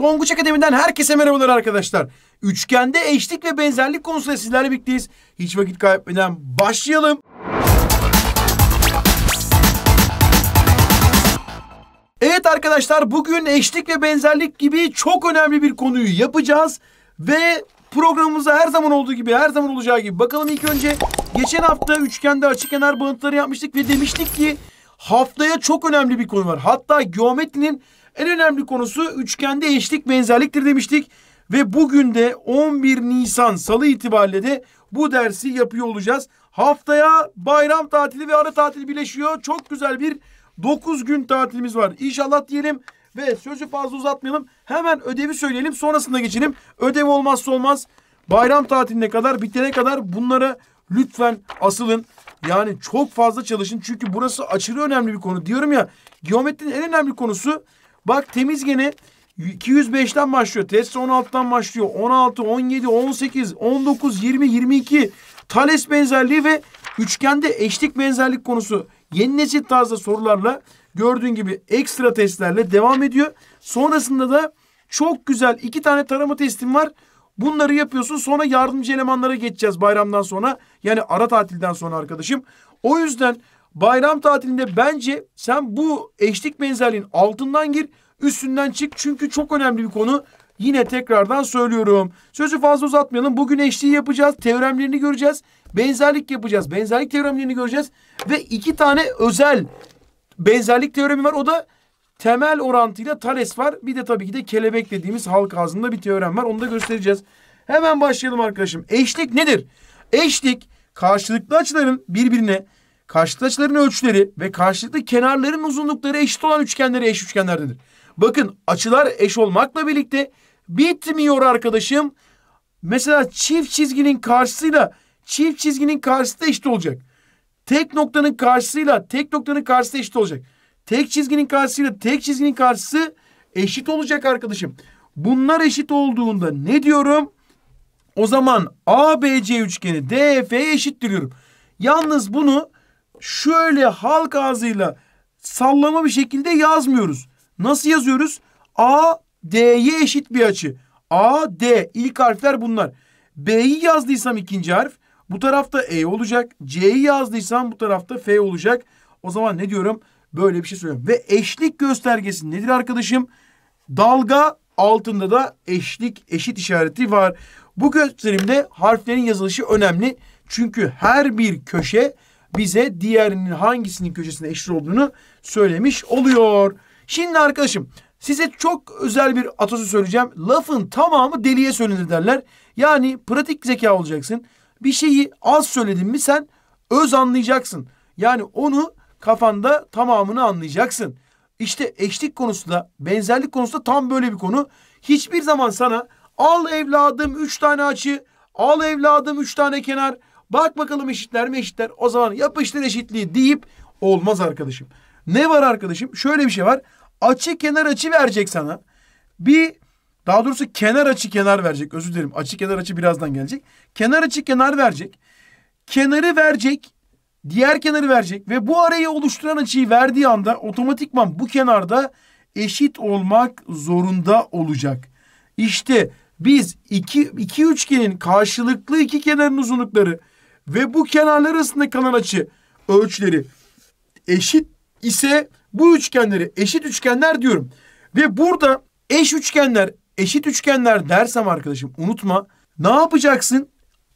Tonguç Akademi'den herkese merhabalar arkadaşlar. Üçgende eşlik ve benzerlik konusunda sizlerle birlikteyiz. Hiç vakit kaybetmeden başlayalım. Evet arkadaşlar bugün eşlik ve benzerlik gibi çok önemli bir konuyu yapacağız. Ve programımıza her zaman olduğu gibi her zaman olacağı gibi bakalım ilk önce geçen hafta üçgende açık kenar bağıntıları yapmıştık ve demiştik ki haftaya çok önemli bir konu var. Hatta geometrinin en önemli konusu üçgende eşlik benzerliktir demiştik. Ve bugün de 11 Nisan salı itibariyle de bu dersi yapıyor olacağız. Haftaya bayram tatili ve ara tatili birleşiyor. Çok güzel bir 9 gün tatilimiz var. İnşallah diyelim ve sözü fazla uzatmayalım. Hemen ödevi söyleyelim sonrasında geçelim. Ödev olmazsa olmaz. Bayram tatiline kadar bitene kadar bunlara lütfen asılın. Yani çok fazla çalışın çünkü burası aşırı önemli bir konu. Diyorum ya geometrinin en önemli konusu Bak temiz gene 205'ten başlıyor. test 16'dan başlıyor. 16, 17, 18, 19, 20, 22. Tales benzerliği ve üçgende eşlik benzerlik konusu yeni nesil tarzda sorularla gördüğün gibi ekstra testlerle devam ediyor. Sonrasında da çok güzel iki tane tarama testim var. Bunları yapıyorsun sonra yardımcı elemanlara geçeceğiz bayramdan sonra. Yani ara tatilden sonra arkadaşım. O yüzden Bayram tatilinde bence sen bu eşlik benzerliğin altından gir, üstünden çık. Çünkü çok önemli bir konu. Yine tekrardan söylüyorum. Sözü fazla uzatmayalım. Bugün eşliği yapacağız. Teoremlerini göreceğiz. Benzerlik yapacağız. Benzerlik teoremlerini göreceğiz. Ve iki tane özel benzerlik teoremi var. O da temel orantıyla Thales var. Bir de tabii ki de kelebek dediğimiz halk ağzında bir teorem var. Onu da göstereceğiz. Hemen başlayalım arkadaşım. Eşlik nedir? Eşlik karşılıklı açıların birbirine karşılaşların ölçüleri ve karşılıklı kenarların uzunlukları eşit olan üçgenlere eş üçgenler Bakın açılar eş olmakla birlikte bitmiyor arkadaşım. Mesela çift çizginin karşısıyla çift çizginin karşısı da eşit olacak. Tek noktanın karşısıyla tek noktanın karşısı eşit olacak. Tek çizginin karşısıyla tek çizginin karşısı eşit olacak arkadaşım. Bunlar eşit olduğunda ne diyorum? O zaman ABC üçgeni DF'ye eşittir diyorum. Yalnız bunu şöyle halk ağzıyla sallama bir şekilde yazmıyoruz. Nasıl yazıyoruz? A, D'ye eşit bir açı. A, D ilk harfler bunlar. B'yi yazdıysam ikinci harf. Bu tarafta E olacak. C'yi yazdıysam bu tarafta F olacak. O zaman ne diyorum? Böyle bir şey söylüyorum. Ve eşlik göstergesi nedir arkadaşım? Dalga altında da eşlik, eşit işareti var. Bu gösterimde harflerin yazılışı önemli. Çünkü her bir köşe bize diğerinin hangisinin köşesinde eşit olduğunu söylemiş oluyor. Şimdi arkadaşım size çok özel bir atasözü söyleyeceğim. Lafın tamamı deliye söylenir derler. Yani pratik zeka olacaksın. Bir şeyi az söyledin mi sen öz anlayacaksın. Yani onu kafanda tamamını anlayacaksın. İşte eşlik konusunda, benzerlik konusunda tam böyle bir konu. Hiçbir zaman sana al evladım üç tane açı, al evladım üç tane kenar, Bak bakalım eşitler mi eşitler? O zaman yapıştır eşitliği deyip olmaz arkadaşım. Ne var arkadaşım? Şöyle bir şey var. Açı kenar açı verecek sana. Bir daha doğrusu kenar açı kenar verecek. Özür dilerim. Açı kenar açı birazdan gelecek. Kenar açı kenar verecek. Kenarı verecek. Diğer kenarı verecek. Ve bu arayı oluşturan açıyı verdiği anda otomatikman bu kenarda eşit olmak zorunda olacak. İşte biz iki, iki üçgenin karşılıklı iki kenarın uzunlukları ve bu kenarlar arasında kalan açı ölçüleri eşit ise bu üçgenleri eşit üçgenler diyorum. Ve burada eş üçgenler, eşit üçgenler dersem arkadaşım unutma. Ne yapacaksın?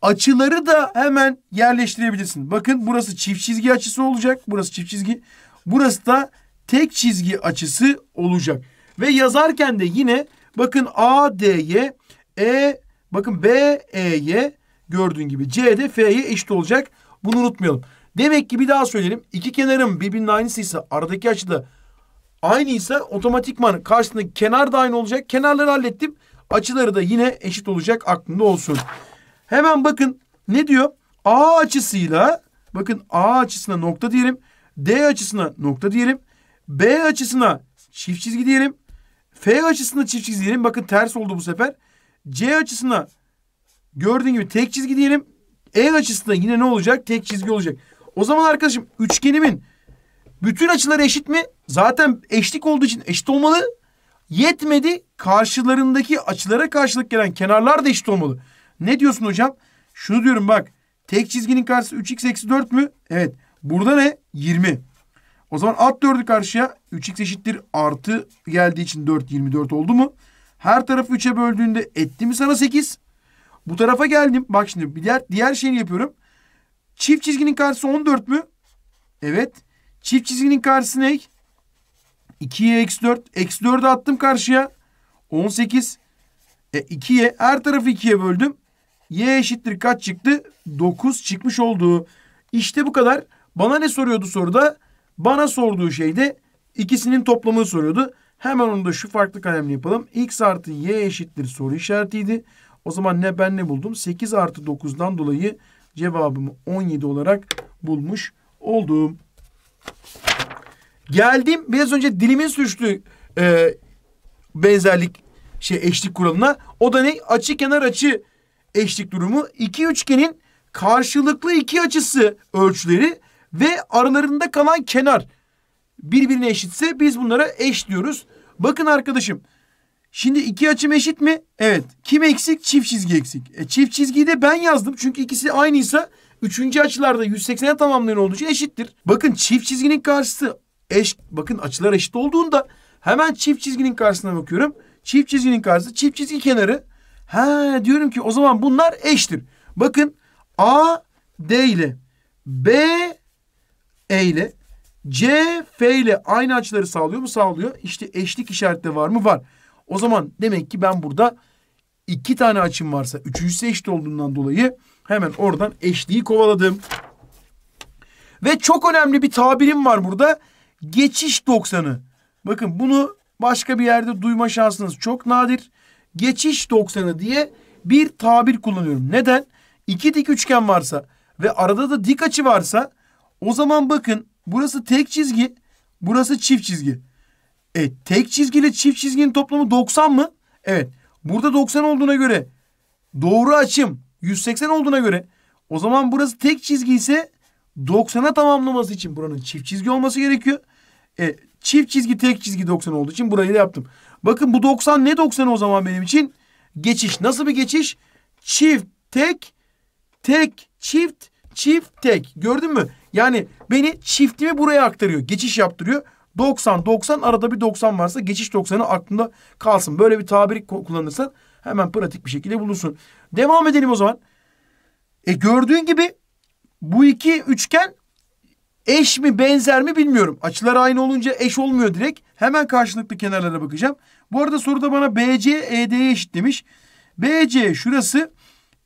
Açıları da hemen yerleştirebilirsin. Bakın burası çift çizgi açısı olacak. Burası çift çizgi. Burası da tek çizgi açısı olacak. Ve yazarken de yine bakın AD'ye, E bakın BE'ye, Gördüğün gibi C de F'ye eşit olacak. Bunu unutmayalım. Demek ki bir daha söyleyelim. İki kenarım birbirinin aynısı ise aradaki açı da aynıysa otomatikman karşısındaki kenar da aynı olacak. Kenarları hallettim. Açıları da yine eşit olacak aklında olsun. Hemen bakın ne diyor? A açısıyla bakın A açısına nokta diyelim. D açısına nokta diyelim. B açısına çift çizgi diyelim. F açısına çift çizgi diyelim. Bakın ters oldu bu sefer. C açısına Gördüğün gibi tek çizgi diyelim. E açısından yine ne olacak? Tek çizgi olacak. O zaman arkadaşım üçgenimin bütün açıları eşit mi? Zaten eşlik olduğu için eşit olmalı. Yetmedi. Karşılarındaki açılara karşılık gelen kenarlar da eşit olmalı. Ne diyorsun hocam? Şunu diyorum bak. Tek çizginin karşısı 3x eksi 4 mü? Evet. Burada ne? 20. O zaman at 4'ü karşıya. 3x eşittir. Artı geldiği için 4 24 oldu mu? Her tarafı 3'e böldüğünde etti mi sana 8? Bu tarafa geldim. Bak şimdi diğer, diğer şeyini yapıyorum. Çift çizginin karşısı 14 mü? Evet. Çift çizginin karşısı ne? 2'ye eksi 4 X4'ü attım karşıya. 18. E 2'ye her tarafı 2'ye böldüm. Y eşittir kaç çıktı? 9 çıkmış oldu. İşte bu kadar. Bana ne soruyordu soruda? Bana sorduğu şeyde ikisinin toplamını soruyordu. Hemen onu da şu farklı kalemle yapalım. X artı Y eşittir soru işaretiydi. O zaman ne ben ne buldum? 8 artı 9'dan dolayı cevabımı 17 olarak bulmuş oldum. Geldim biraz önce dilimin suçlu e, benzerlik şey eşlik kuralına. O da ne? Açı kenar açı eşlik durumu. İki üçgenin karşılıklı iki açısı ölçüleri ve aralarında kalan kenar birbirine eşitse biz bunlara eş diyoruz. Bakın arkadaşım Şimdi iki açım eşit mi? Evet. Kim eksik? Çift çizgi eksik. E, çift çizgiyi de ben yazdım. Çünkü ikisi aynıysa üçüncü açılarda 180'e tamamlayan olduğu için eşittir. Bakın çift çizginin karşısı eş. Bakın açılar eşit olduğunda hemen çift çizginin karşısına bakıyorum. Çift çizginin karşısı çift çizgi kenarı. Ha diyorum ki o zaman bunlar eştir. Bakın A D ile B E ile C F ile aynı açıları sağlıyor mu? Sağlıyor. İşte eşlik işareti var mı? Var. O zaman demek ki ben burada iki tane açım varsa üçüncüsü eşit olduğundan dolayı hemen oradan eşliği kovaladım. Ve çok önemli bir tabirim var burada. Geçiş 90'ı. Bakın bunu başka bir yerde duyma şansınız çok nadir. Geçiş 90'ı diye bir tabir kullanıyorum. Neden? İki dik üçgen varsa ve arada da dik açı varsa o zaman bakın burası tek çizgi, burası çift çizgi. E, tek çizgiyle çift çizginin toplamı 90 mı? Evet. Burada 90 olduğuna göre doğru açım 180 olduğuna göre o zaman burası tek çizgi ise 90'a tamamlaması için buranın çift çizgi olması gerekiyor. E, çift çizgi tek çizgi 90 olduğu için burayı da yaptım. Bakın bu 90 ne 90 o zaman benim için? Geçiş. Nasıl bir geçiş? Çift tek tek çift çift tek. Gördün mü? Yani beni çiftimi buraya aktarıyor. Geçiş yaptırıyor. 90 90 arada bir 90 varsa geçiş 90'ı aklında kalsın. Böyle bir tabiri kullanırsan hemen pratik bir şekilde bulursun. Devam edelim o zaman. E gördüğün gibi bu iki üçgen eş mi benzer mi bilmiyorum. Açılar aynı olunca eş olmuyor direkt. Hemen karşılıklı kenarlara bakacağım. Bu arada soruda bana BC ED'ye eşit demiş. BC şurası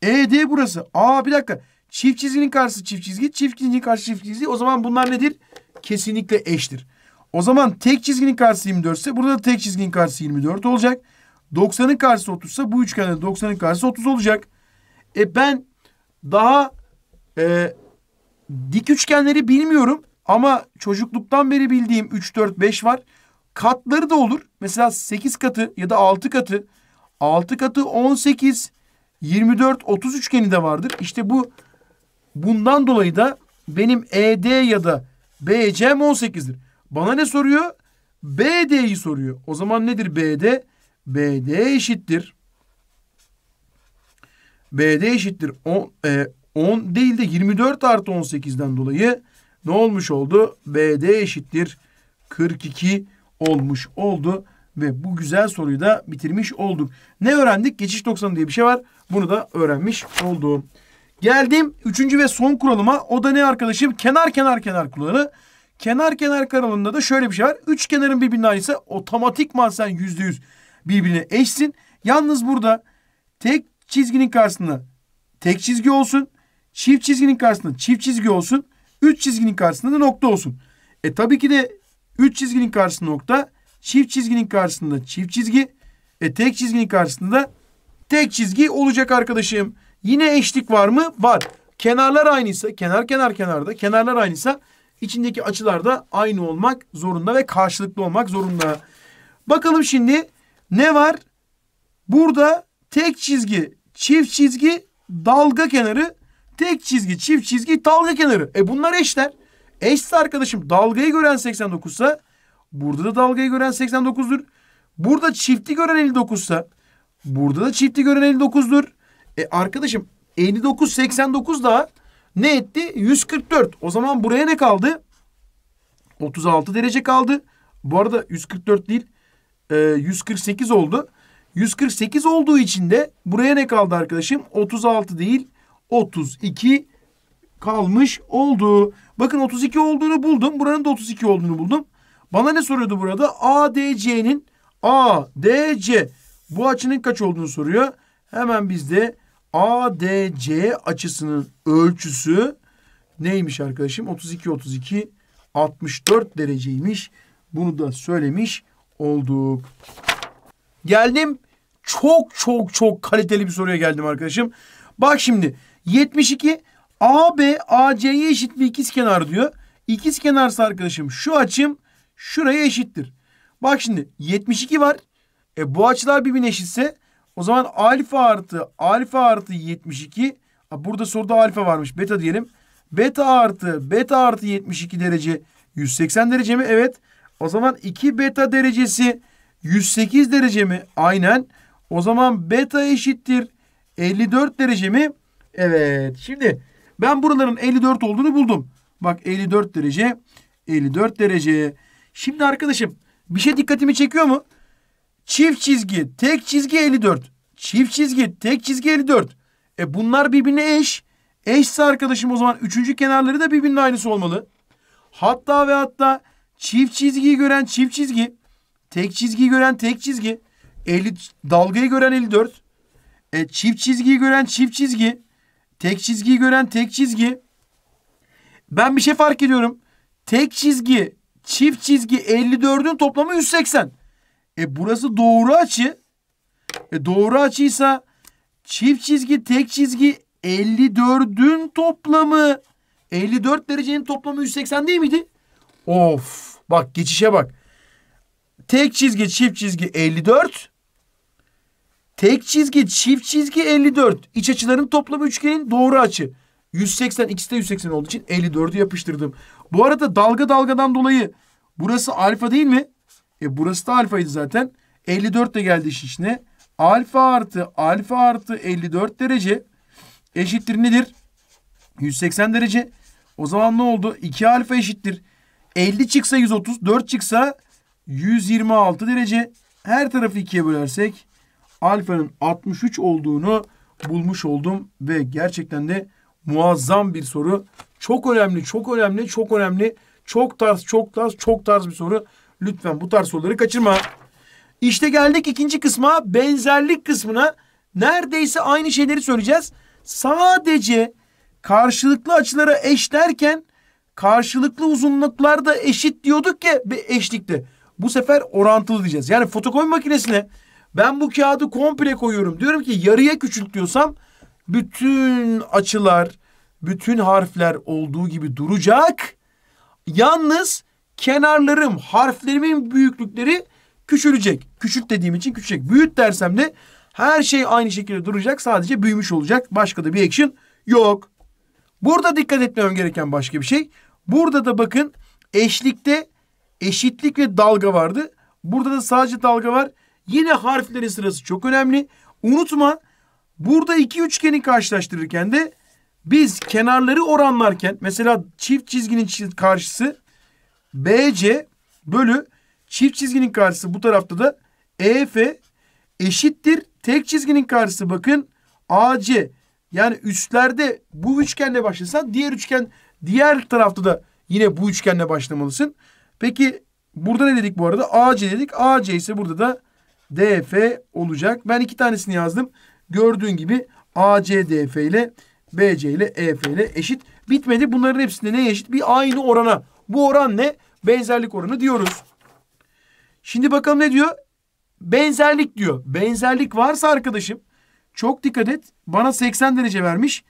ED burası. Aa bir dakika. Çift çizginin karşısı çift çizgi, çift çizginin karşısı çift çizgi. O zaman bunlar nedir? Kesinlikle eştir. O zaman tek çizginin karşısı 24 ise burada da tek çizginin karşısı 24 olacak. 90'ın karşısı 30 ise bu üçgende 90'ın karşısı 30 olacak. E ben daha e, dik üçgenleri bilmiyorum ama çocukluktan beri bildiğim 3, 4, 5 var. Katları da olur. Mesela 8 katı ya da 6 katı. 6 katı 18, 24, 30 üçgeni de vardır. İşte bu bundan dolayı da benim ED ya da BC'm 18'dir. Bana ne soruyor? BD'yi soruyor. O zaman nedir BD? BD eşittir. BD eşittir 10, e, 10 değil de 24 artı 18'den dolayı ne olmuş oldu? BD eşittir 42 olmuş oldu. Ve bu güzel soruyu da bitirmiş olduk. Ne öğrendik? Geçiş 90 diye bir şey var. Bunu da öğrenmiş oldum. Geldim üçüncü ve son kuralıma. O da ne arkadaşım? Kenar kenar kenar kuralı. Kenar kenar kanalında da şöyle bir şey var. Üç kenarın birbirine aynısı otomatikman sen yüzde yüz birbirine eşsin. Yalnız burada tek çizginin karşısında tek çizgi olsun. Çift çizginin karşısında çift çizgi olsun. Üç çizginin karşısında da nokta olsun. E tabii ki de üç çizginin karşısında nokta. Çift çizginin karşısında çift çizgi. E tek çizginin karşısında tek çizgi olacak arkadaşım. Yine eşlik var mı? Var. Kenarlar aynıysa, kenar kenar kenarda, kenarlar aynıysa içindeki açılar da aynı olmak zorunda ve karşılıklı olmak zorunda. Bakalım şimdi ne var? Burada tek çizgi, çift çizgi, dalga kenarı, tek çizgi, çift çizgi, dalga kenarı. E bunlar eşler. Eşse arkadaşım dalgayı gören 89 ise burada da dalgayı gören 89'dur. Burada çifti gören 59 ise burada da çifti gören 59'dur. E arkadaşım 59 89 da ne etti? 144. O zaman buraya ne kaldı? 36 derece kaldı. Bu arada 144 değil 148 e, oldu. 148 olduğu için de buraya ne kaldı arkadaşım? 36 değil 32 kalmış oldu. Bakın 32 olduğunu buldum. Buranın da 32 olduğunu buldum. Bana ne soruyordu burada? ADC'nin ADC bu açının kaç olduğunu soruyor. Hemen biz de ADC açısının ölçüsü neymiş arkadaşım? 32 32 64 dereceymiş. Bunu da söylemiş olduk. Geldim çok çok çok kaliteli bir soruya geldim arkadaşım. Bak şimdi 72 AB AC'ye eşit bir ikizkenar diyor. İkizkenarsa arkadaşım şu açım şuraya eşittir. Bak şimdi 72 var. E bu açılar birbirine eşitse o zaman alfa artı alfa artı 72. Burada soruda alfa varmış. Beta diyelim. Beta artı beta artı 72 derece 180 derece mi? Evet. O zaman 2 beta derecesi 108 derece mi? Aynen. O zaman beta eşittir 54 derece mi? Evet. Şimdi ben buraların 54 olduğunu buldum. Bak 54 derece. 54 derece. Şimdi arkadaşım bir şey dikkatimi çekiyor mu? Çift çizgi, tek çizgi 54. Çift çizgi, tek çizgi 54. E bunlar birbirine eş. Eşse arkadaşım o zaman üçüncü kenarları da birbirinin aynısı olmalı. Hatta ve hatta çift çizgiyi gören çift çizgi, tek çizgiyi gören tek çizgi, 50, dalgayı gören 54, e, çift çizgiyi gören çift çizgi, tek çizgiyi gören tek çizgi. Ben bir şey fark ediyorum. Tek çizgi, çift çizgi 54'ün toplamı 180. E burası doğru açı. E doğru açıysa çift çizgi tek çizgi 54'ün toplamı 54 derecenin toplamı 180 değil miydi? Of bak geçişe bak. Tek çizgi çift çizgi 54. Tek çizgi çift çizgi 54. İç açıların toplamı üçgenin doğru açı. 180 ikisi de 180 olduğu için 54'ü yapıştırdım. Bu arada dalga dalgadan dolayı burası alfa değil mi? E burası da alfaydı zaten. 54 de geldi iş içine. Alfa artı alfa artı 54 derece eşittir nedir? 180 derece. O zaman ne oldu? 2 alfa eşittir. 50 çıksa 130, 4 çıksa 126 derece. Her tarafı ikiye bölersek alfanın 63 olduğunu bulmuş oldum. Ve gerçekten de muazzam bir soru. Çok önemli, çok önemli, çok önemli. Çok tarz, çok tarz, çok tarz bir soru. Lütfen bu tarz soruları kaçırma. İşte geldik ikinci kısma benzerlik kısmına. Neredeyse aynı şeyleri söyleyeceğiz. Sadece karşılıklı açılara eşlerken karşılıklı uzunluklar da eşit diyorduk ya bir eşlikte. Bu sefer orantılı diyeceğiz. Yani fotokopi makinesine ben bu kağıdı komple koyuyorum. Diyorum ki yarıya küçültüyorsam bütün açılar, bütün harfler olduğu gibi duracak. Yalnız kenarlarım, harflerimin büyüklükleri küçülecek. Küçük dediğim için küçülecek. Büyüt dersem de her şey aynı şekilde duracak. Sadece büyümüş olacak. Başka da bir action yok. Burada dikkat etmem gereken başka bir şey. Burada da bakın eşlikte eşitlik ve dalga vardı. Burada da sadece dalga var. Yine harflerin sırası çok önemli. Unutma burada iki üçgeni karşılaştırırken de biz kenarları oranlarken mesela çift çizginin karşısı BC bölü çift çizginin karşısı bu tarafta da EF eşittir. Tek çizginin karşısı bakın AC. Yani üstlerde bu üçgenle başlasan diğer üçgen diğer tarafta da yine bu üçgenle başlamalısın. Peki burada ne dedik bu arada? AC dedik. AC ise burada da DF olacak. Ben iki tanesini yazdım. Gördüğün gibi AC DF ile BC ile EF ile eşit. Bitmedi. Bunların hepsinde ne eşit? Bir aynı orana bu oran ne? Benzerlik oranı diyoruz. Şimdi bakalım ne diyor? Benzerlik diyor. Benzerlik varsa arkadaşım çok dikkat et. Bana 80 derece vermiş.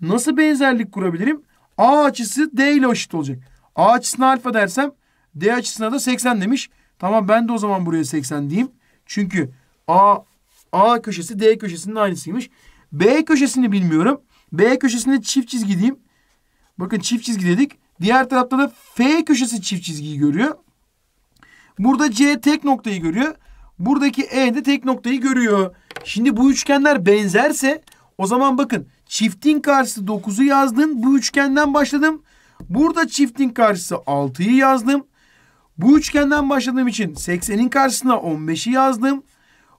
Nasıl benzerlik kurabilirim? A açısı D ile eşit olacak. A açısına alfa dersem D açısına da 80 demiş. Tamam ben de o zaman buraya 80 diyeyim. Çünkü A A köşesi D köşesinin aynısıymış. B köşesini bilmiyorum. B köşesinde çift çizgi diyeyim. Bakın çift çizgi dedik. Diğer tarafta da F köşesi çift çizgiyi görüyor. Burada C tek noktayı görüyor. Buradaki E de tek noktayı görüyor. Şimdi bu üçgenler benzerse o zaman bakın çiftin karşısı 9'u yazdım. Bu üçgenden başladım. Burada çiftin karşısı 6'yı yazdım. Bu üçgenden başladığım için 80'in karşısına 15'i yazdım.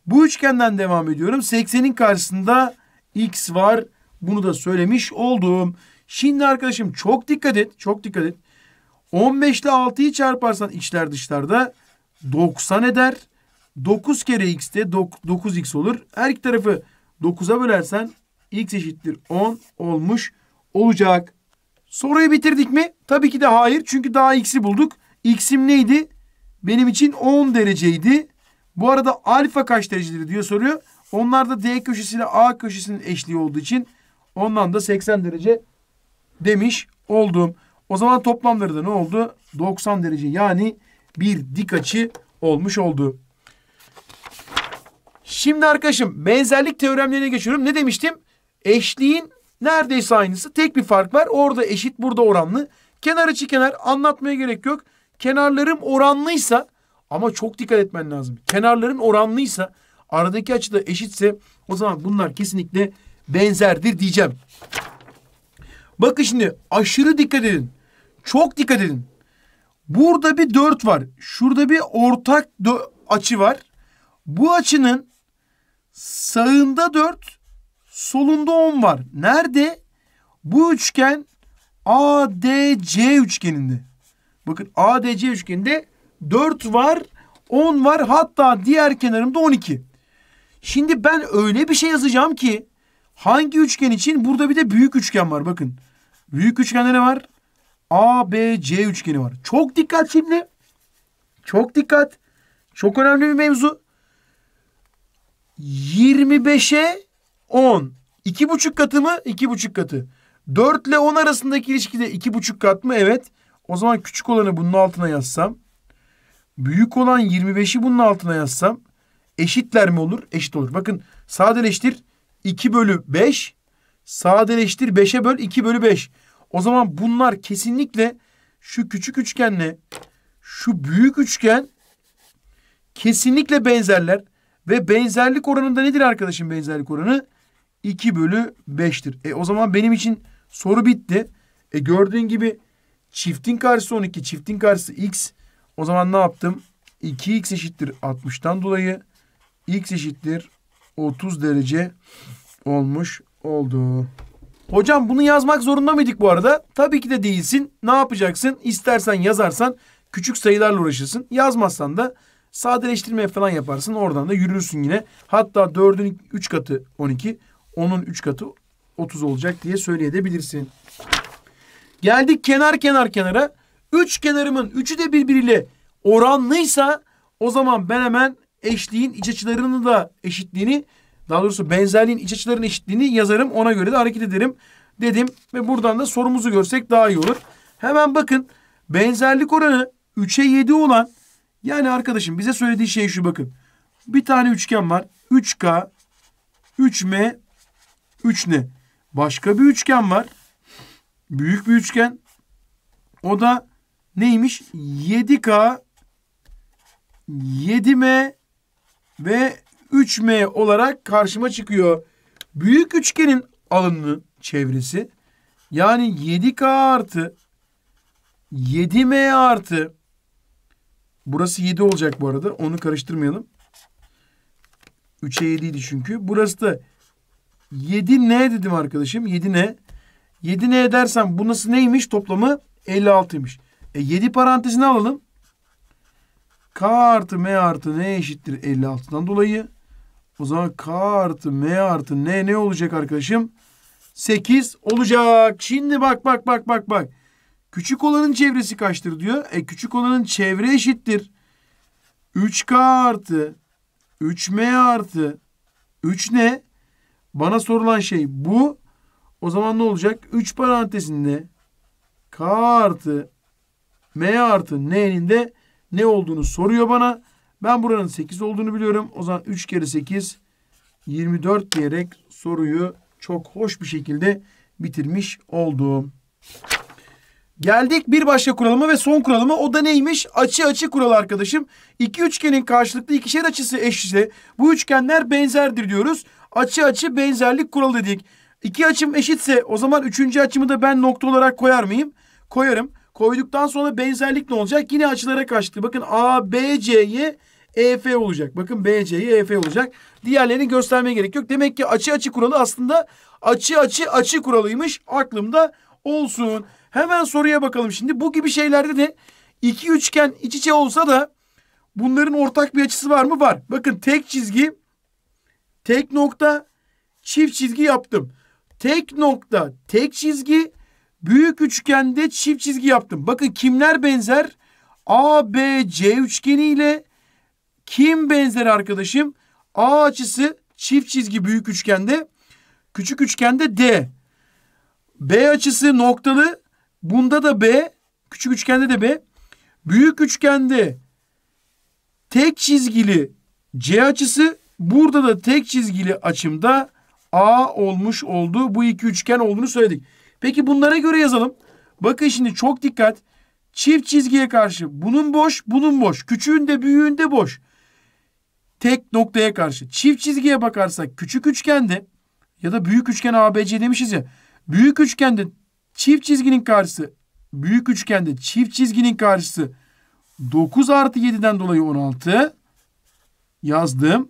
Bu üçgenden devam ediyorum. 80'in karşısında x var. Bunu da söylemiş oldum. Şimdi arkadaşım çok dikkat et. Çok dikkat et. 15 ile 6'yı çarparsan içler dışlarda 90 eder. 9 kere x de 9x olur. Her iki tarafı 9'a bölersen x eşittir 10 olmuş olacak. Soruyu bitirdik mi? Tabii ki de hayır. Çünkü daha x'i bulduk. X'im neydi? Benim için 10 dereceydi. Bu arada alfa kaç derecedir diyor soruyor. Onlar da D köşesiyle A köşesinin eşliği olduğu için ondan da 80 derece demiş oldum. O zaman toplamları da ne oldu? 90 derece yani bir dik açı olmuş oldu. Şimdi arkadaşım benzerlik teoremlerine geçiyorum. Ne demiştim? Eşliğin neredeyse aynısı. Tek bir fark var. Orada eşit burada oranlı. Kenar açı kenar anlatmaya gerek yok. Kenarlarım oranlıysa ama çok dikkat etmen lazım. Kenarların oranlıysa aradaki açı da eşitse o zaman bunlar kesinlikle benzerdir diyeceğim. Bakın şimdi aşırı dikkat edin. Çok dikkat edin. Burada bir dört var. Şurada bir ortak açı var. Bu açının sağında dört, solunda on var. Nerede? Bu üçgen ADC üçgeninde. Bakın ADC üçgeninde dört var, on var hatta diğer kenarımda iki. Şimdi ben öyle bir şey yazacağım ki hangi üçgen için burada bir de büyük üçgen var bakın. Büyük üçgende ne var? A B C üçgeni var. Çok dikkat şimdi. Çok dikkat. Çok önemli bir mevzu. 25'e 10. 2,5 katı mı? 2,5 katı. 4 ile 10 arasındaki ilişkide 2,5 kat mı? Evet. O zaman küçük olanı bunun altına yazsam. Büyük olan 25'i bunun altına yazsam. Eşitler mi olur? Eşit olur. Bakın sadeleştir. 2 bölü 5 sadeleştir 5'e böl 2 bölü 5. O zaman bunlar kesinlikle şu küçük üçgenle şu büyük üçgen kesinlikle benzerler. Ve benzerlik oranında nedir arkadaşım benzerlik oranı? 2 bölü 5'tir. E o zaman benim için soru bitti. E gördüğün gibi çiftin karşısı 12, çiftin karşısı x. O zaman ne yaptım? 2x eşittir 60'tan dolayı x eşittir 30 derece olmuş Oldu. Hocam bunu yazmak zorunda mıydık bu arada? Tabii ki de değilsin. Ne yapacaksın? İstersen yazarsan küçük sayılarla uğraşırsın. Yazmazsan da sadeleştirme falan yaparsın. Oradan da yürürsün yine. Hatta 4'ün 3 katı 12, 10'un 3 katı 30 olacak diye söyleyebilirsin. Geldik kenar kenar kenara. 3 kenarımın 3'ü de birbiriyle oranlıysa o zaman ben hemen eşliğin iç açılarını da eşitliğini daha doğrusu benzerliğin iç açıların eşitliğini yazarım. Ona göre de hareket ederim dedim. Ve buradan da sorumuzu görsek daha iyi olur. Hemen bakın benzerlik oranı 3'e 7 olan yani arkadaşım bize söylediği şey şu bakın. Bir tane üçgen var. 3K, 3M, 3N. Başka bir üçgen var. Büyük bir üçgen. O da neymiş? 7K, 7M ve 3M olarak karşıma çıkıyor. Büyük üçgenin alanının çevresi yani 7K artı 7M artı burası 7 olacak bu arada onu karıştırmayalım. 3'e 7 idi çünkü. Burası da 7N dedim arkadaşım 7N. 7N dersem bu nasıl neymiş toplamı 56'ymış. E 7 parantezini alalım. K artı M artı N eşittir 56'dan dolayı o zaman K artı M artı ne ne olacak arkadaşım? 8 olacak. Şimdi bak bak bak bak bak. Küçük olanın çevresi kaçtır diyor. E küçük olanın çevre eşittir. 3K artı 3M artı 3 ne? Bana sorulan şey bu. O zaman ne olacak? 3 parantezinde K artı M artı N'nin de ne olduğunu soruyor bana. Ben buranın 8 olduğunu biliyorum. O zaman 3 kere 8 24 diyerek soruyu çok hoş bir şekilde bitirmiş oldum. Geldik bir başka kuralıma ve son kuralıma. O da neymiş? Açı açı kuralı arkadaşım. İki üçgenin karşılıklı ikişer açısı eşitse bu üçgenler benzerdir diyoruz. Açı açı benzerlik kuralı dedik. İki açım eşitse o zaman üçüncü açımı da ben nokta olarak koyar mıyım? Koyarım. Koyduktan sonra benzerlik ne olacak? Yine açılara karşılıklı. Bakın A, B, C'ye EF olacak. Bakın BC'yi EF olacak. Diğerlerini göstermeye gerek yok. Demek ki açı açı kuralı aslında açı açı açı kuralıymış. Aklımda olsun. Hemen soruya bakalım şimdi. Bu gibi şeylerde de iki üçgen iç içe olsa da bunların ortak bir açısı var mı? Var. Bakın tek çizgi, tek nokta, çift çizgi yaptım. Tek nokta, tek çizgi, büyük üçgende çift çizgi yaptım. Bakın kimler benzer? A ABC üçgeni ile kim benzeri arkadaşım? A açısı çift çizgi büyük üçgende, küçük üçgende D. B açısı noktalı. Bunda da B, küçük üçgende de B. Büyük üçgende tek çizgili C açısı, burada da tek çizgili açımda A olmuş oldu. Bu iki üçgen olduğunu söyledik. Peki bunlara göre yazalım. Bakın şimdi çok dikkat. Çift çizgiye karşı bunun boş, bunun boş. Küçüğün de büyüğün de boş tek noktaya karşı. Çift çizgiye bakarsak küçük üçgende ya da büyük üçgen ABC demişiz ya. Büyük üçgende çift çizginin karşısı büyük üçgende çift çizginin karşısı 9 artı 7'den dolayı 16 yazdım.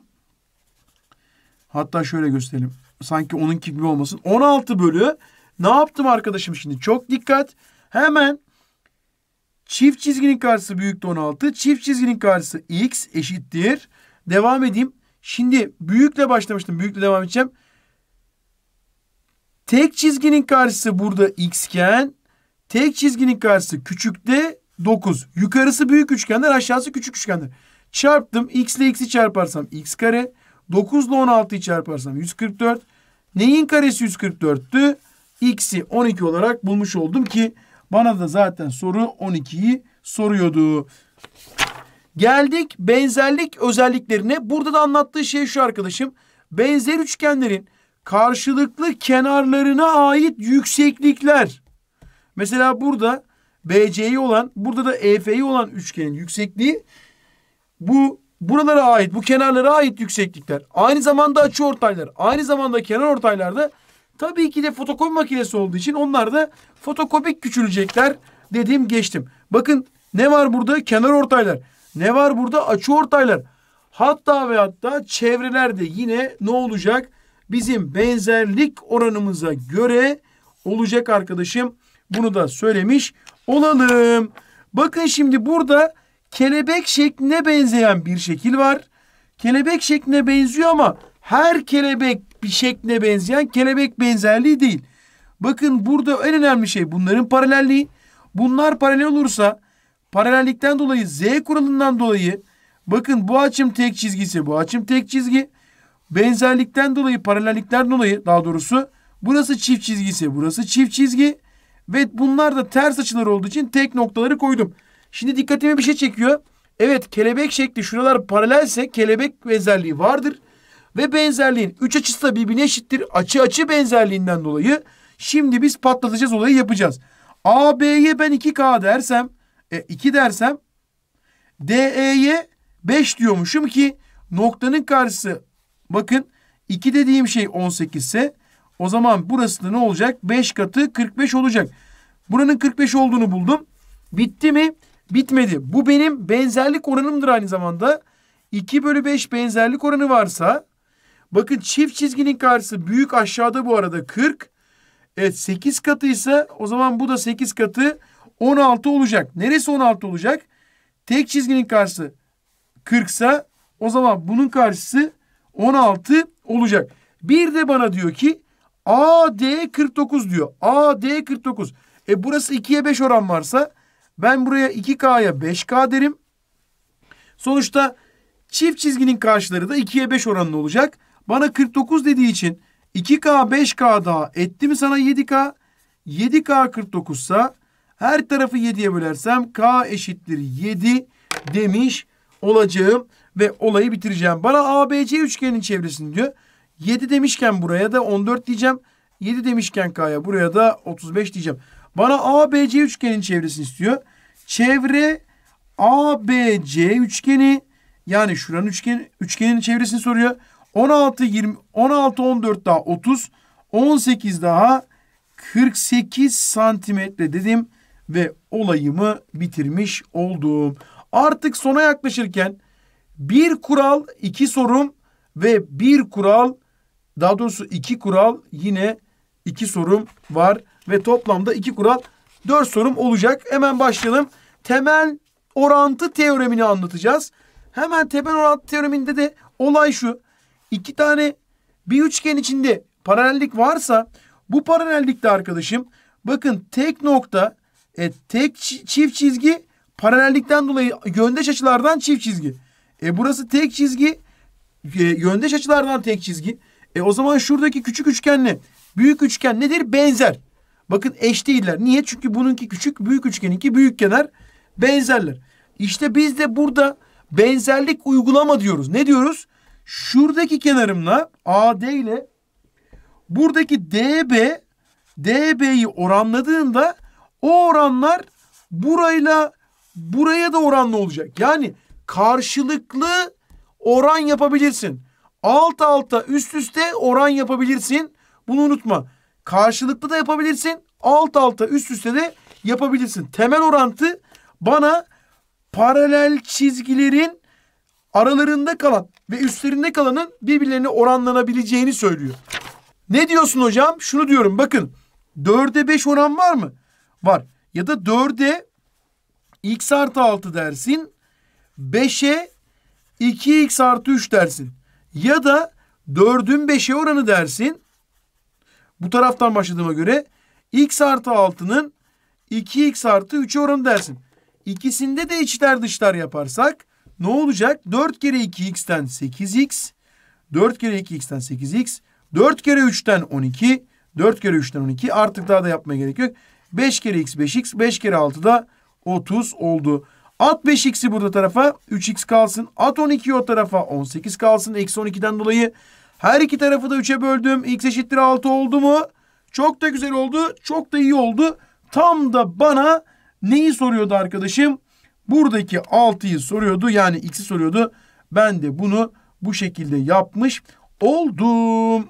Hatta şöyle gösterelim. Sanki onun gibi olmasın. 16 bölü ne yaptım arkadaşım şimdi? Çok dikkat. Hemen çift çizginin karşısı büyüktü 16. Çift çizginin karşısı x eşittir. Devam edeyim. Şimdi büyükle başlamıştım. Büyükle devam edeceğim. Tek çizginin karşısı burada x iken tek çizginin karşısı küçükte 9. Yukarısı büyük üçgenler aşağısı küçük üçgenler. Çarptım. x ile x'i çarparsam x kare. 9 ile 16'yı çarparsam 144. Neyin karesi 144'tü? X'i 12 olarak bulmuş oldum ki bana da zaten soru 12'yi soruyordu. Geldik benzerlik özelliklerine. Burada da anlattığı şey şu arkadaşım. Benzer üçgenlerin karşılıklı kenarlarına ait yükseklikler. Mesela burada BC'yi olan, burada da EF'yi olan üçgenin yüksekliği bu buralara ait, bu kenarlara ait yükseklikler. Aynı zamanda açı ortaylar, aynı zamanda kenar ortaylar da tabii ki de fotokopi makinesi olduğu için onlar da fotokopik küçülecekler dediğim geçtim. Bakın ne var burada? Kenar ortaylar. Ne var burada? Açı ortaylar. Hatta ve hatta çevrelerde yine ne olacak? Bizim benzerlik oranımıza göre olacak arkadaşım. Bunu da söylemiş olalım. Bakın şimdi burada kelebek şekline benzeyen bir şekil var. Kelebek şekline benziyor ama her kelebek bir şekline benzeyen kelebek benzerliği değil. Bakın burada en önemli şey bunların paralelliği. Bunlar paralel olursa paralellikten dolayı Z kuralından dolayı bakın bu açım tek çizgisi bu açım tek çizgi. Benzerlikten dolayı paralellikten dolayı daha doğrusu burası çift çizgisi burası çift çizgi. Ve bunlar da ters açılar olduğu için tek noktaları koydum. Şimdi dikkatimi bir şey çekiyor. Evet kelebek şekli şuralar paralelse kelebek benzerliği vardır. Ve benzerliğin üç açısı da birbirine eşittir. Açı açı benzerliğinden dolayı şimdi biz patlatacağız olayı yapacağız. AB'ye ben 2K dersem e, 2 dersem DE'ye 5 diyormuşum ki noktanın karşısı bakın 2 dediğim şey 18 ise o zaman burası da ne olacak? 5 katı 45 olacak. Buranın 45 olduğunu buldum. Bitti mi? Bitmedi. Bu benim benzerlik oranımdır aynı zamanda. 2 bölü 5 benzerlik oranı varsa bakın çift çizginin karşısı büyük aşağıda bu arada 40. Evet 8 katıysa o zaman bu da 8 katı 16 olacak. Neresi 16 olacak? Tek çizginin karşısı 40 ise o zaman bunun karşısı 16 olacak. Bir de bana diyor ki AD 49 diyor. AD 49. E burası 2'ye 5 oran varsa ben buraya 2K'ya 5K derim. Sonuçta çift çizginin karşıları da 2'ye 5 oranlı olacak. Bana 49 dediği için 2K 5K daha etti mi sana 7K? 7K 49 ise her tarafı 7'ye bölersem K eşittir 7 demiş olacağım ve olayı bitireceğim. Bana ABC üçgenin çevresini diyor. 7 demişken buraya da 14 diyeceğim. 7 demişken K'ya buraya da 35 diyeceğim. Bana ABC üçgenin çevresini istiyor. Çevre ABC üçgeni yani şuranın üçgen, üçgenin çevresini soruyor. 16 20 16 14 daha 30 18 daha 48 santimetre dedim ve olayımı bitirmiş oldum. Artık sona yaklaşırken bir kural iki sorum ve bir kural daha doğrusu iki kural yine iki sorum var ve toplamda iki kural dört sorum olacak. Hemen başlayalım. Temel orantı teoremini anlatacağız. Hemen temel orantı teoreminde de olay şu. İki tane bir üçgen içinde paralellik varsa bu paralellikte arkadaşım bakın tek nokta e, tek çift çizgi paralellikten dolayı yöndeş açılardan çift çizgi. E, burası tek çizgi e, yöndeş açılardan tek çizgi. E, o zaman şuradaki küçük üçgenle büyük üçgen nedir? Benzer. Bakın eş değiller. Niye? Çünkü bununki küçük, büyük üçgeninki büyük kenar benzerler. İşte biz de burada benzerlik uygulama diyoruz. Ne diyoruz? Şuradaki kenarımla AD ile buradaki DB DB'yi oranladığında o oranlar burayla buraya da oranlı olacak. Yani karşılıklı oran yapabilirsin. Alt alta üst üste oran yapabilirsin. Bunu unutma. Karşılıklı da yapabilirsin. Alt alta üst üste de yapabilirsin. Temel orantı bana paralel çizgilerin aralarında kalan ve üstlerinde kalanın birbirlerine oranlanabileceğini söylüyor. Ne diyorsun hocam? Şunu diyorum bakın. 4'e 5 oran var mı? var. Ya da 4'e x artı 6 dersin. 5'e 2x artı 3 dersin. Ya da 4'ün 5'e oranı dersin. Bu taraftan başladığıma göre x artı 6'nın 2x artı 3'e oranı dersin. İkisinde de içler dışlar yaparsak ne olacak? 4 kere 2x'ten 8x. 4 kere 2x'ten 8x. 4 kere 3'ten 12. 4 kere 3'ten 12. Artık daha da yapmaya gerek yok. 5 kere x 5x 5 kere 6 da 30 oldu. At 5x'i burada tarafa 3x kalsın. At 12'yi o tarafa 18 kalsın. Eksi 12'den dolayı her iki tarafı da 3'e böldüm. x eşittir 6 oldu mu? Çok da güzel oldu. Çok da iyi oldu. Tam da bana neyi soruyordu arkadaşım? Buradaki 6'yı soruyordu. Yani x'i soruyordu. Ben de bunu bu şekilde yapmış oldum.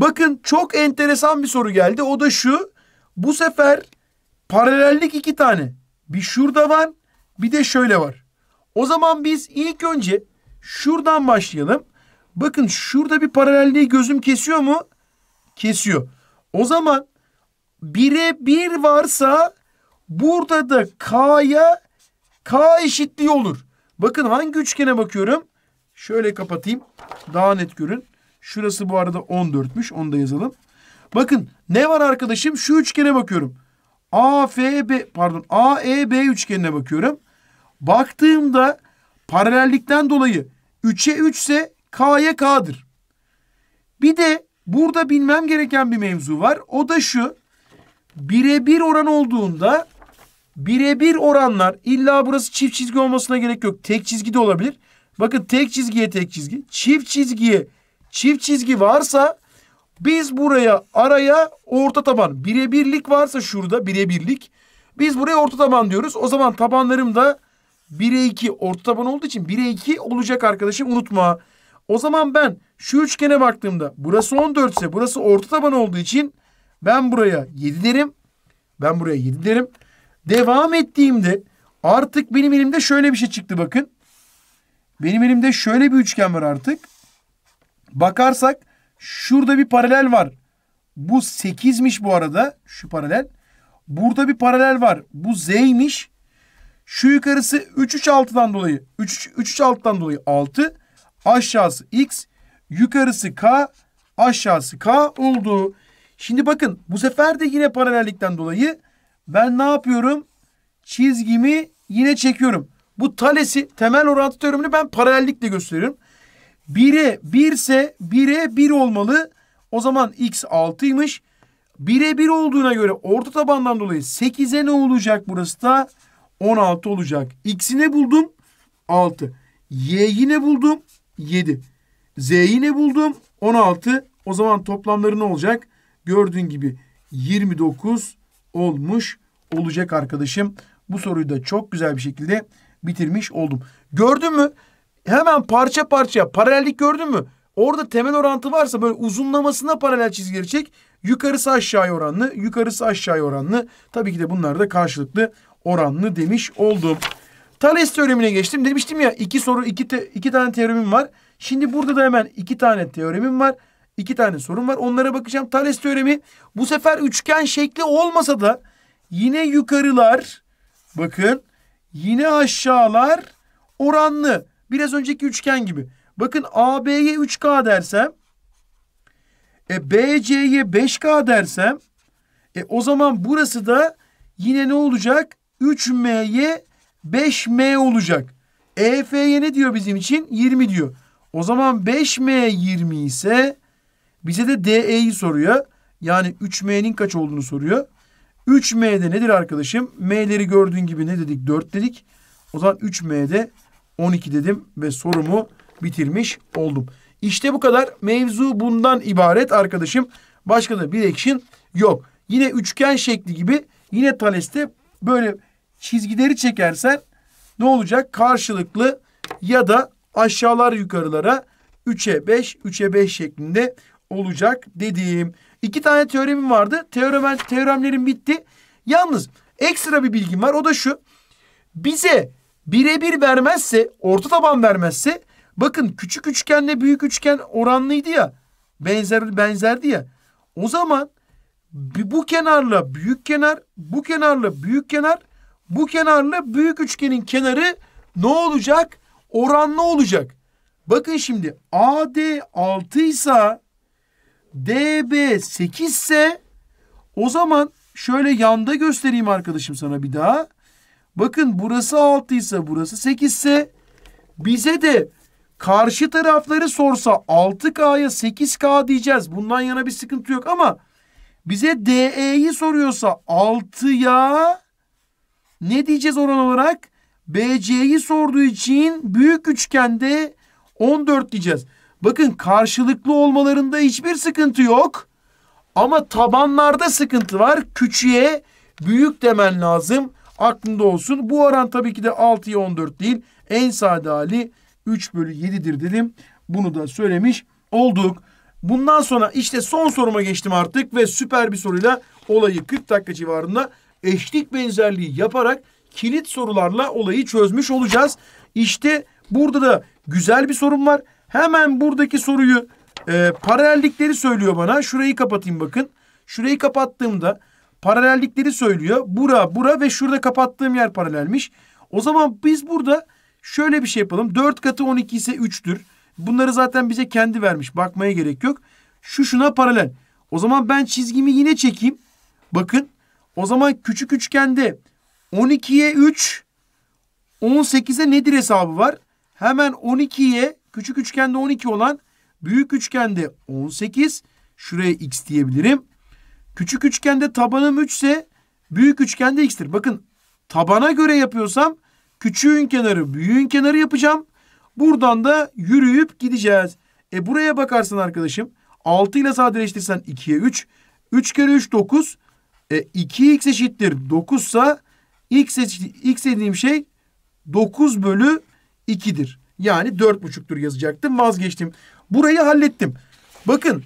Bakın çok enteresan bir soru geldi. O da şu. Bu sefer paralellik iki tane. Bir şurada var bir de şöyle var. O zaman biz ilk önce şuradan başlayalım. Bakın şurada bir paralelliği gözüm kesiyor mu? Kesiyor. O zaman bire bir varsa burada da K'ya K eşitliği olur. Bakın hangi üçgene bakıyorum? Şöyle kapatayım. Daha net görün. Şurası bu arada 14'müş. Onu da yazalım. Bakın ne var arkadaşım? Şu üçgene bakıyorum. AFB pardon AEB üçgenine bakıyorum. Baktığımda paralellikten dolayı 3'e 3 ise K'ya K'dır. Bir de burada bilmem gereken bir mevzu var. O da şu. Birebir oran olduğunda birebir oranlar illa burası çift çizgi olmasına gerek yok. Tek çizgi de olabilir. Bakın tek çizgiye tek çizgi, çift çizgiye çift çizgi varsa biz buraya araya orta taban birebirlik varsa şurada birebirlik biz buraya orta taban diyoruz. O zaman tabanlarım da 1'e 2 orta taban olduğu için 1'e 2 olacak arkadaşım unutma. O zaman ben şu üçgene baktığımda burası 14 ise burası orta taban olduğu için ben buraya 7 derim. Ben buraya 7 derim. Devam ettiğimde artık benim elimde şöyle bir şey çıktı bakın. Benim elimde şöyle bir üçgen var artık bakarsak şurada bir paralel var. Bu 8'miş bu arada şu paralel. Burada bir paralel var. Bu Z'ymiş. Şu yukarısı 3 3 6'dan dolayı 3 3 3 6'dan dolayı 6. Aşağısı X, yukarısı K, aşağısı K oldu. Şimdi bakın bu sefer de yine paralellikten dolayı ben ne yapıyorum? Çizgimi yine çekiyorum. Bu talesi temel orantı teoremini ben paralellikle gösteriyorum. 1'e 1 ise 1'e 1 olmalı. O zaman x 6'ymış. 1'e 1 olduğuna göre orta tabandan dolayı 8'e ne olacak burası da? 16 olacak. X'i ne buldum? 6. Y'yi ne buldum? 7. Z'yi ne buldum? 16. O zaman toplamları ne olacak? Gördüğün gibi 29 olmuş olacak arkadaşım. Bu soruyu da çok güzel bir şekilde bitirmiş oldum. Gördün mü? hemen parça parça paralellik gördün mü? Orada temel orantı varsa böyle uzunlamasına paralel çizgileri çek. Yukarısı aşağıya oranlı, yukarısı aşağıya oranlı. Tabii ki de bunlar da karşılıklı oranlı demiş oldum. Thales teoremine geçtim. Demiştim ya iki soru, iki, te, iki tane teoremim var. Şimdi burada da hemen iki tane teoremim var. İki tane sorun var. Onlara bakacağım. Thales teoremi bu sefer üçgen şekli olmasa da yine yukarılar bakın yine aşağılar oranlı. Biraz önceki üçgen gibi. Bakın AB'ye 3K dersem e, BC'ye 5K dersem e, o zaman burası da yine ne olacak? 3M'ye 5M olacak. EF'ye ne diyor bizim için? 20 diyor. O zaman 5M 20 ise bize de DE'yi soruyor. Yani 3M'nin kaç olduğunu soruyor. 3M'de nedir arkadaşım? M'leri gördüğün gibi ne dedik? 4 dedik. O zaman 3M'de 12 dedim ve sorumu bitirmiş oldum. İşte bu kadar. Mevzu bundan ibaret arkadaşım. Başka da bir ekşin yok. Yine üçgen şekli gibi yine Thales'te böyle çizgileri çekersen ne olacak? Karşılıklı ya da aşağılar yukarılara 3'e 5, 3'e 5 şeklinde olacak dediğim. İki tane teoremim vardı. Teorem, teoremlerim bitti. Yalnız ekstra bir bilgim var. O da şu. Bize birebir vermezse, orta taban vermezse bakın küçük üçgenle büyük üçgen oranlıydı ya. Benzer benzerdi ya. O zaman bu kenarla büyük kenar, bu kenarla büyük kenar, bu kenarla büyük üçgenin kenarı ne olacak? Oranlı olacak. Bakın şimdi AD 6 ise DB 8 ise o zaman şöyle yanda göstereyim arkadaşım sana bir daha. Bakın burası 6 ise burası 8 ise bize de karşı tarafları sorsa 6K'ya 8K diyeceğiz. Bundan yana bir sıkıntı yok ama bize DE'yi soruyorsa 6'ya ne diyeceğiz oran olarak? BC'yi sorduğu için büyük üçgende 14 diyeceğiz. Bakın karşılıklı olmalarında hiçbir sıkıntı yok. Ama tabanlarda sıkıntı var. Küçüğe büyük demen lazım aklında olsun. Bu oran tabii ki de 6'ya 14 değil. En sade hali 3 bölü 7'dir dedim. Bunu da söylemiş olduk. Bundan sonra işte son soruma geçtim artık ve süper bir soruyla olayı 40 dakika civarında eşlik benzerliği yaparak kilit sorularla olayı çözmüş olacağız. İşte burada da güzel bir sorun var. Hemen buradaki soruyu e, paralellikleri söylüyor bana. Şurayı kapatayım bakın. Şurayı kapattığımda paralellikleri söylüyor. Bura, bura ve şurada kapattığım yer paralelmiş. O zaman biz burada şöyle bir şey yapalım. 4 katı 12 ise 3'tür. Bunları zaten bize kendi vermiş. Bakmaya gerek yok. Şu şuna paralel. O zaman ben çizgimi yine çekeyim. Bakın. O zaman küçük üçgende 12'ye 3 18'e nedir hesabı var? Hemen 12'ye küçük üçgende 12 olan büyük üçgende 18 şuraya x diyebilirim. Küçük üçgende tabanım 3 ise büyük üçgende x'tir. Bakın tabana göre yapıyorsam küçüğün kenarı büyüğün kenarı yapacağım. Buradan da yürüyüp gideceğiz. E buraya bakarsın arkadaşım. 6 ile sadeleştirsen 2'ye 3. 3 kere 3 9. E 2x eşittir 9 ise x, x dediğim şey 9 bölü 2'dir. Yani 4,5'tür yazacaktım. Vazgeçtim. Burayı hallettim. Bakın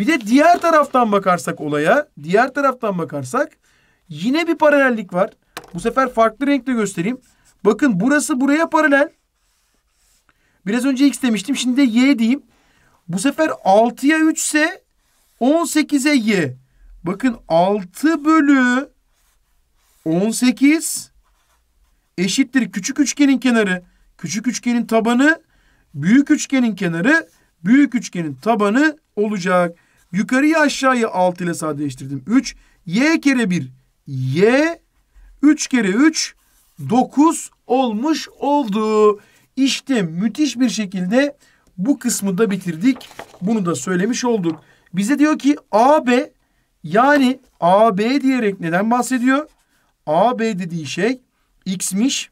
bir de diğer taraftan bakarsak olaya, diğer taraftan bakarsak yine bir paralellik var. Bu sefer farklı renkle göstereyim. Bakın burası buraya paralel. Biraz önce x demiştim. Şimdi de y diyeyim. Bu sefer 6'ya 3 ise 18'e y. Bakın 6 bölü 18 eşittir küçük üçgenin kenarı. Küçük üçgenin tabanı büyük üçgenin kenarı büyük üçgenin tabanı olacak. Yukarıyı aşağıya 6 ile sadeleştirdim. 3. Y kere 1. Y. 3 kere 3. 9 olmuş oldu. İşte müthiş bir şekilde bu kısmı da bitirdik. Bunu da söylemiş olduk. Bize diyor ki AB yani AB diyerek neden bahsediyor? AB dediği şey X'miş.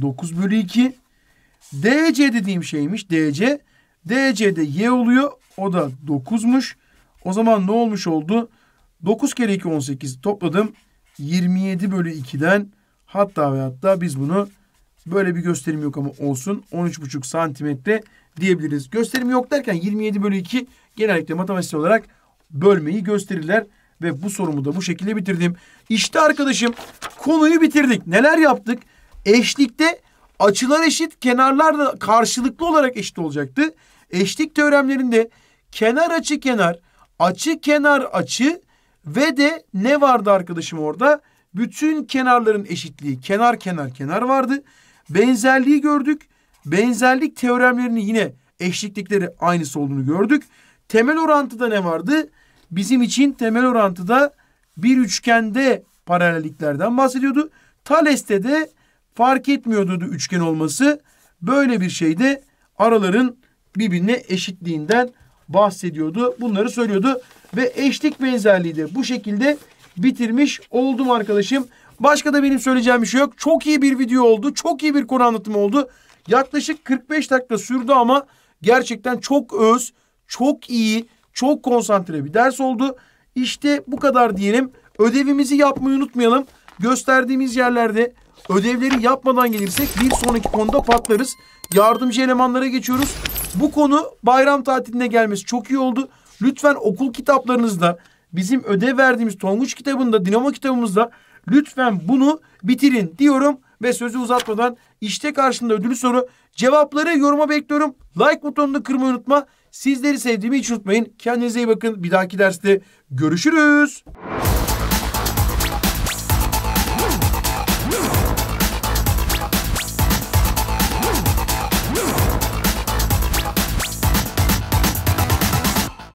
9 bölü 2. DC dediğim şeymiş. DC. DC'de Y oluyor. O da 9'muş. O zaman ne olmuş oldu? 9 kere 2 18 topladım. 27 bölü 2'den hatta ve hatta biz bunu böyle bir gösterim yok ama olsun 13,5 santimetre diyebiliriz. Gösterim yok derken 27 bölü 2 genellikle matematiksel olarak bölmeyi gösterirler. Ve bu sorumu da bu şekilde bitirdim. İşte arkadaşım konuyu bitirdik. Neler yaptık? Eşlikte açılar eşit, kenarlar da karşılıklı olarak eşit olacaktı. Eşlik teoremlerinde kenar açı kenar, açı kenar açı ve de ne vardı arkadaşım orada? Bütün kenarların eşitliği kenar kenar kenar vardı. Benzerliği gördük. Benzerlik teoremlerini yine eşliklikleri aynısı olduğunu gördük. Temel orantıda ne vardı? Bizim için temel orantıda bir üçgende paralelliklerden bahsediyordu. Taleste de fark etmiyordu üçgen olması. Böyle bir şey de araların birbirine eşitliğinden bahsediyordu. Bunları söylüyordu ve eşlik benzerliği de bu şekilde bitirmiş oldum arkadaşım. Başka da benim söyleyeceğim bir şey yok. Çok iyi bir video oldu. Çok iyi bir konu anlatımı oldu. Yaklaşık 45 dakika sürdü ama gerçekten çok öz, çok iyi, çok konsantre bir ders oldu. İşte bu kadar diyelim. Ödevimizi yapmayı unutmayalım. Gösterdiğimiz yerlerde ödevleri yapmadan gelirsek bir sonraki konuda patlarız yardımcı elemanlara geçiyoruz. Bu konu bayram tatiline gelmesi çok iyi oldu. Lütfen okul kitaplarınızda bizim ödev verdiğimiz Tonguç kitabında, Dinamo kitabımızda lütfen bunu bitirin diyorum ve sözü uzatmadan işte karşında ödülü soru. Cevapları yoruma bekliyorum. Like butonunu kırmayı unutma. Sizleri sevdiğimi hiç unutmayın. Kendinize iyi bakın. Bir dahaki derste görüşürüz.